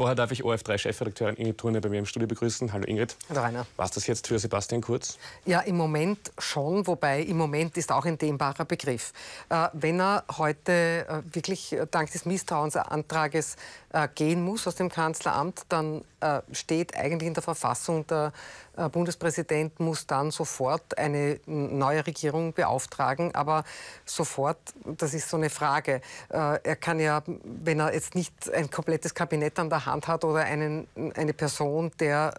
Vorher darf ich ORF3-Chefredakteurin Ingrid Turner bei mir im Studio begrüßen. Hallo Ingrid. Hallo Rainer. War das jetzt für Sebastian Kurz? Ja, im Moment schon, wobei im Moment ist auch ein dehnbarer Begriff. Äh, wenn er heute äh, wirklich äh, dank des Misstrauensantrages äh, gehen muss aus dem Kanzleramt, dann äh, steht eigentlich in der Verfassung, der äh, Bundespräsident muss dann sofort eine neue Regierung beauftragen. Aber sofort, das ist so eine Frage. er kann ja, wenn er jetzt nicht ein komplettes Kabinett an der Hand Hand hat oder einen, eine Person, der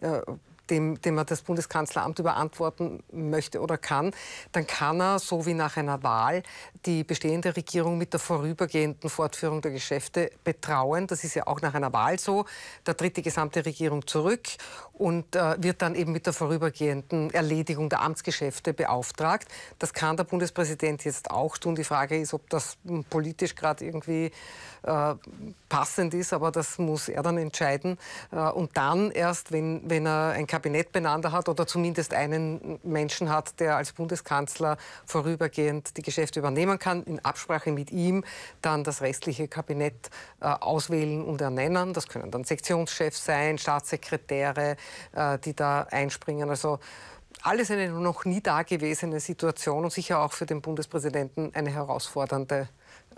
äh, dem, dem er das Bundeskanzleramt überantworten möchte oder kann, dann kann er, so wie nach einer Wahl, die bestehende Regierung mit der vorübergehenden Fortführung der Geschäfte betrauen. Das ist ja auch nach einer Wahl so. Da tritt die gesamte Regierung zurück und äh, wird dann eben mit der vorübergehenden Erledigung der Amtsgeschäfte beauftragt. Das kann der Bundespräsident jetzt auch tun. Die Frage ist, ob das hm, politisch gerade irgendwie äh, passend ist, aber das muss er dann entscheiden. Äh, und dann erst, wenn, wenn er ein Kabinett beieinander hat oder zumindest einen Menschen hat, der als Bundeskanzler vorübergehend die Geschäfte übernehmen kann, in Absprache mit ihm dann das restliche Kabinett äh, auswählen und ernennen. Das können dann Sektionschefs sein, Staatssekretäre, äh, die da einspringen. Also alles eine noch nie dagewesene Situation und sicher auch für den Bundespräsidenten eine herausfordernde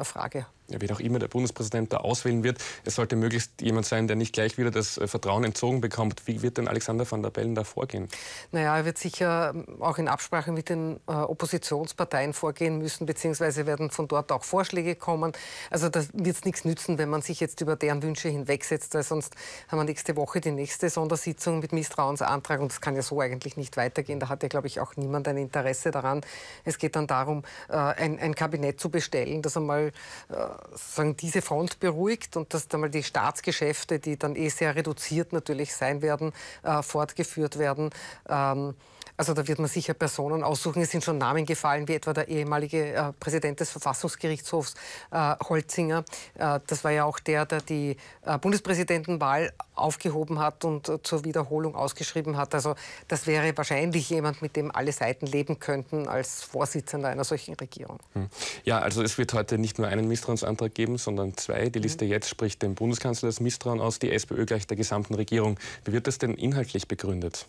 Frage. Ja, wie auch immer der Bundespräsident da auswählen wird, es sollte möglichst jemand sein, der nicht gleich wieder das äh, Vertrauen entzogen bekommt. Wie wird denn Alexander van der Bellen da vorgehen? Naja, er wird sicher ähm, auch in Absprache mit den äh, Oppositionsparteien vorgehen müssen, beziehungsweise werden von dort auch Vorschläge kommen. Also da wird es nichts nützen, wenn man sich jetzt über deren Wünsche hinwegsetzt, weil sonst haben wir nächste Woche die nächste Sondersitzung mit Misstrauensantrag und das kann ja so eigentlich nicht weitergehen. Da hat ja, glaube ich, auch niemand ein Interesse daran. Es geht dann darum, äh, ein, ein Kabinett zu bestellen, das einmal einmal äh, sagen, diese Front beruhigt und dass einmal die Staatsgeschäfte, die dann eh sehr reduziert natürlich sein werden, äh, fortgeführt werden. Ähm, also da wird man sicher Personen aussuchen. Es sind schon Namen gefallen, wie etwa der ehemalige äh, Präsident des Verfassungsgerichtshofs äh, Holzinger. Äh, das war ja auch der, der die äh, Bundespräsidentenwahl aufgehoben hat und äh, zur Wiederholung ausgeschrieben hat. Also das wäre wahrscheinlich jemand, mit dem alle Seiten leben könnten als Vorsitzender einer solchen Regierung. Hm. Ja, also es wird heute nicht nur einen Misstrauensantrag geben, sondern zwei. Die mhm. Liste mhm. jetzt spricht dem Bundeskanzler das Misstrauen aus, die SPÖ gleich der gesamten Regierung. Wie wird das denn inhaltlich begründet?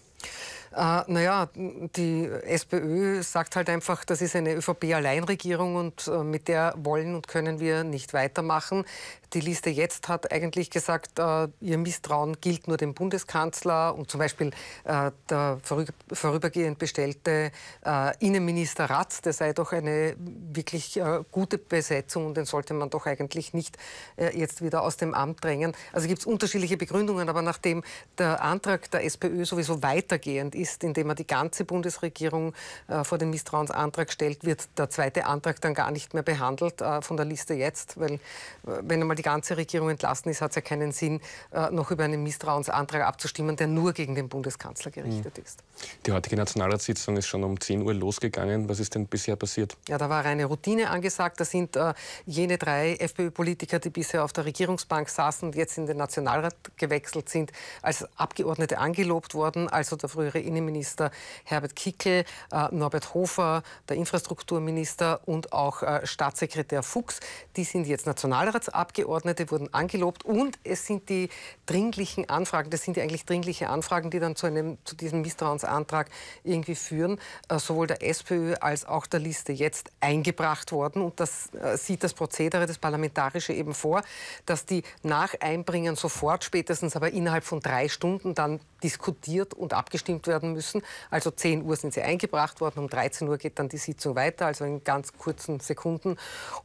Äh, naja, die SPÖ sagt halt einfach, das ist eine ÖVP-Alleinregierung und äh, mit der wollen und können wir nicht weitermachen. Die Liste jetzt hat eigentlich gesagt, äh, ihr Misstrauen gilt nur dem Bundeskanzler und zum Beispiel äh, der vorübergehend bestellte äh, Innenminister Ratz, der sei doch eine wirklich äh, gute Besetzung und den sollte man doch eigentlich nicht äh, jetzt wieder aus dem Amt drängen. Also gibt es unterschiedliche Begründungen, aber nachdem der Antrag der SPÖ sowieso weitergehend ist, indem er die ganze Bundesregierung äh, vor den Misstrauensantrag stellt, wird der zweite Antrag dann gar nicht mehr behandelt äh, von der Liste jetzt, weil äh, wenn einmal die ganze Regierung entlassen ist, hat es ja keinen Sinn, äh, noch über einen Misstrauensantrag abzustimmen, der nur gegen den Bundeskanzler gerichtet mhm. ist. Die heutige Nationalratssitzung ist schon um 10 Uhr losgegangen. Was ist denn bisher passiert? Ja, da war eine Routine angesagt. Da sind äh, jene drei FPÖ-Politiker, die bisher auf der Regierungsbank saßen und jetzt in den Nationalrat gewechselt sind, als Abgeordnete angelobt worden. Also der frühere Innenminister Herbert Kickel, äh, Norbert Hofer, der Infrastrukturminister und auch äh, Staatssekretär Fuchs. Die sind jetzt Nationalratsabgeordnete, wurden angelobt und es sind die dringlichen Anfragen, das sind ja eigentlich dringliche Anfragen, die dann zu, einem, zu diesem Misstrauensantrag irgendwie führen, äh, sowohl der SPÖ als auch der Liste jetzt eingebracht worden. Und das sieht das Prozedere, das Parlamentarische eben vor, dass die nach Einbringen sofort, spätestens aber innerhalb von drei Stunden dann diskutiert und abgestimmt werden müssen. Also 10 Uhr sind sie eingebracht worden, um 13 Uhr geht dann die Sitzung weiter, also in ganz kurzen Sekunden.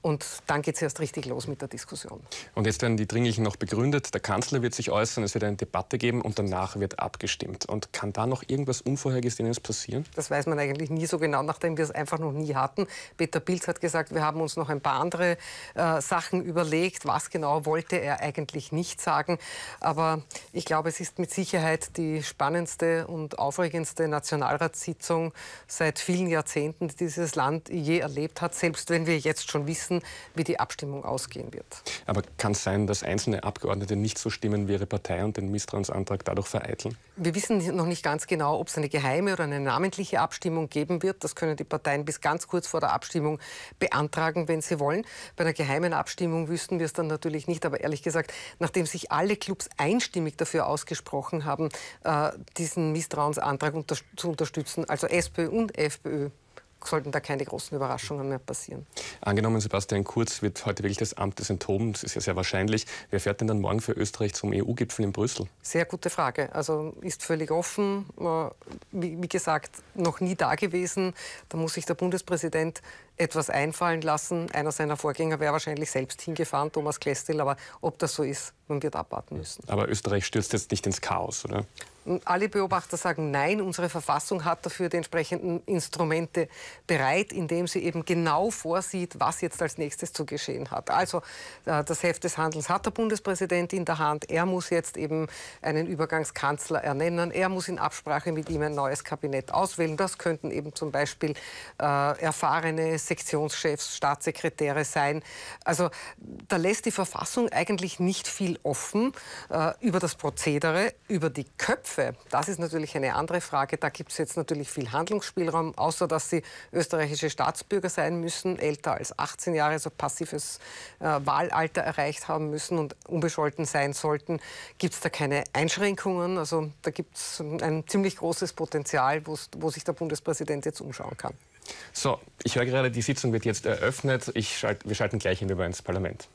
Und dann geht es erst richtig los mit der Diskussion. Und jetzt werden die Dringlichen noch begründet. Der Kanzler wird sich äußern, es wird eine Debatte geben und danach wird abgestimmt. Und kann da noch irgendwas Unvorhergesehenes passieren? Das weiß man eigentlich nie so genau, nachdem wir es einfach noch nie hatten. Peter Pilz hat gesagt, wir haben uns noch ein paar andere äh, Sachen überlegt. Was genau wollte er eigentlich nicht sagen? Aber ich glaube, es ist mit Sicherheit die die spannendste und aufregendste Nationalratssitzung seit vielen Jahrzehnten, die dieses Land je erlebt hat, selbst wenn wir jetzt schon wissen, wie die Abstimmung ausgehen wird. Aber kann es sein, dass einzelne Abgeordnete nicht so stimmen wie ihre Partei und den Misstrauensantrag dadurch vereiteln? Wir wissen noch nicht ganz genau, ob es eine geheime oder eine namentliche Abstimmung geben wird. Das können die Parteien bis ganz kurz vor der Abstimmung beantragen, wenn sie wollen. Bei einer geheimen Abstimmung wüssten wir es dann natürlich nicht. Aber ehrlich gesagt, nachdem sich alle Clubs einstimmig dafür ausgesprochen haben, äh, diesen Misstrauensantrag unter zu unterstützen, also SPÖ und FPÖ sollten da keine großen Überraschungen mehr passieren. Angenommen, Sebastian Kurz wird heute wirklich das Amt des Enthoben, das ist ja sehr wahrscheinlich. Wer fährt denn dann morgen für Österreich zum EU-Gipfel in Brüssel? Sehr gute Frage. Also ist völlig offen. Äh, wie gesagt, noch nie da gewesen. Da muss sich der Bundespräsident etwas einfallen lassen. Einer seiner Vorgänger wäre wahrscheinlich selbst hingefahren, Thomas Klestil. Aber ob das so ist, man wird abwarten müssen. Aber Österreich stürzt jetzt nicht ins Chaos, oder? Alle Beobachter sagen nein, unsere Verfassung hat dafür die entsprechenden Instrumente bereit, indem sie eben genau vorsieht, was jetzt als nächstes zu geschehen hat. Also äh, das Heft des Handelns hat der Bundespräsident in der Hand. Er muss jetzt eben einen Übergangskanzler ernennen. Er muss in Absprache mit ihm ein neues Kabinett auswählen. Das könnten eben zum Beispiel äh, erfahrene Sektionschefs, Staatssekretäre sein. Also da lässt die Verfassung eigentlich nicht viel offen äh, über das Prozedere, über die Köpfe Schiffe, das ist natürlich eine andere Frage. Da gibt es jetzt natürlich viel Handlungsspielraum, außer dass sie österreichische Staatsbürger sein müssen, älter als 18 Jahre, also passives äh, Wahlalter erreicht haben müssen und unbescholten sein sollten, gibt es da keine Einschränkungen. Also da gibt es ein ziemlich großes Potenzial, wo sich der Bundespräsident jetzt umschauen kann. So, ich höre gerade, die Sitzung wird jetzt eröffnet. Schalt, wir schalten gleich hinüber ins Parlament.